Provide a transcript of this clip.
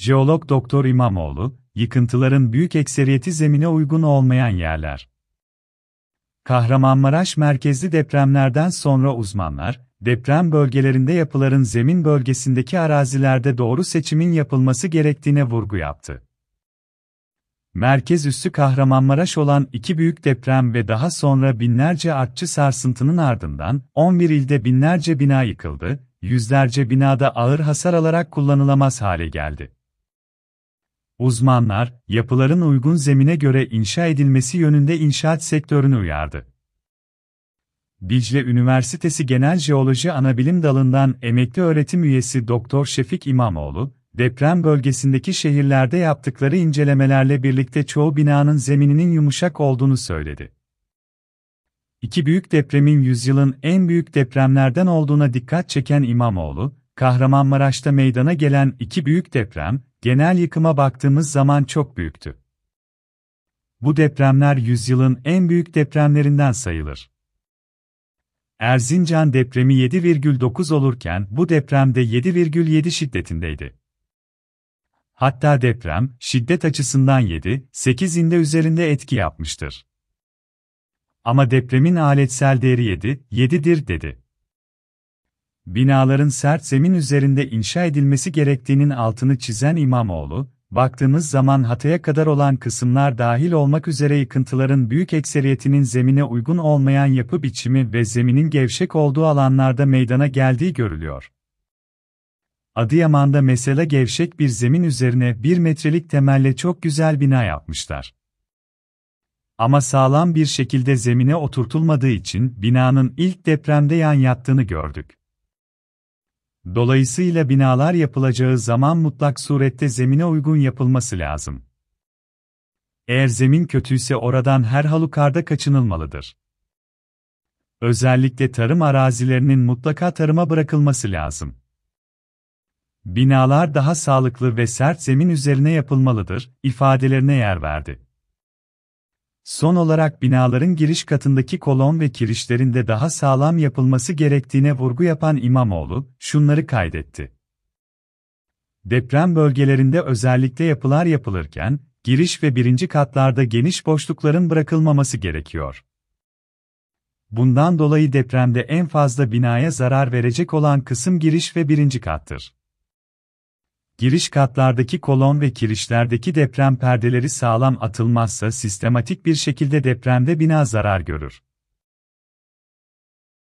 Jeolog Doktor İmamoğlu, yıkıntıların büyük ekseriyeti zemine uygun olmayan yerler. Kahramanmaraş merkezli depremlerden sonra uzmanlar, deprem bölgelerinde yapıların zemin bölgesindeki arazilerde doğru seçimin yapılması gerektiğine vurgu yaptı. Merkez üssü Kahramanmaraş olan iki büyük deprem ve daha sonra binlerce artçı sarsıntının ardından 11 ilde binlerce bina yıkıldı, yüzlerce binada ağır hasar alarak kullanılamaz hale geldi. Uzmanlar, yapıların uygun zemine göre inşa edilmesi yönünde inşaat sektörünü uyardı. Dicle Üniversitesi Genel Jeoloji Anabilim Dalı'ndan emekli öğretim üyesi Doktor Şefik İmamoğlu, deprem bölgesindeki şehirlerde yaptıkları incelemelerle birlikte çoğu binanın zemininin yumuşak olduğunu söyledi. İki büyük depremin yüzyılın en büyük depremlerden olduğuna dikkat çeken İmamoğlu, Kahramanmaraş'ta meydana gelen iki büyük deprem, genel yıkıma baktığımız zaman çok büyüktü. Bu depremler yüzyılın en büyük depremlerinden sayılır. Erzincan depremi 7,9 olurken bu depremde 7,7 şiddetindeydi. Hatta deprem, şiddet açısından 7, 8 inde üzerinde etki yapmıştır. Ama depremin aletsel değeri 7, 7'dir dedi binaların sert zemin üzerinde inşa edilmesi gerektiğinin altını çizen İmamoğlu, baktığımız zaman hataya kadar olan kısımlar dahil olmak üzere yıkıntıların büyük ekseriyetinin zemine uygun olmayan yapı biçimi ve zeminin gevşek olduğu alanlarda meydana geldiği görülüyor. Adıyaman'da mesela gevşek bir zemin üzerine bir metrelik temelle çok güzel bina yapmışlar. Ama sağlam bir şekilde zemine oturtulmadığı için binanın ilk depremde yan yattığını gördük. Dolayısıyla binalar yapılacağı zaman mutlak surette zemine uygun yapılması lazım. Eğer zemin kötüyse oradan her halukarda kaçınılmalıdır. Özellikle tarım arazilerinin mutlaka tarıma bırakılması lazım. Binalar daha sağlıklı ve sert zemin üzerine yapılmalıdır ifadelerine yer verdi. Son olarak binaların giriş katındaki kolon ve kirişlerin daha sağlam yapılması gerektiğine vurgu yapan İmamoğlu, şunları kaydetti. Deprem bölgelerinde özellikle yapılar yapılırken, giriş ve birinci katlarda geniş boşlukların bırakılmaması gerekiyor. Bundan dolayı depremde en fazla binaya zarar verecek olan kısım giriş ve birinci kattır giriş katlardaki kolon ve kirişlerdeki deprem perdeleri sağlam atılmazsa sistematik bir şekilde depremde bina zarar görür.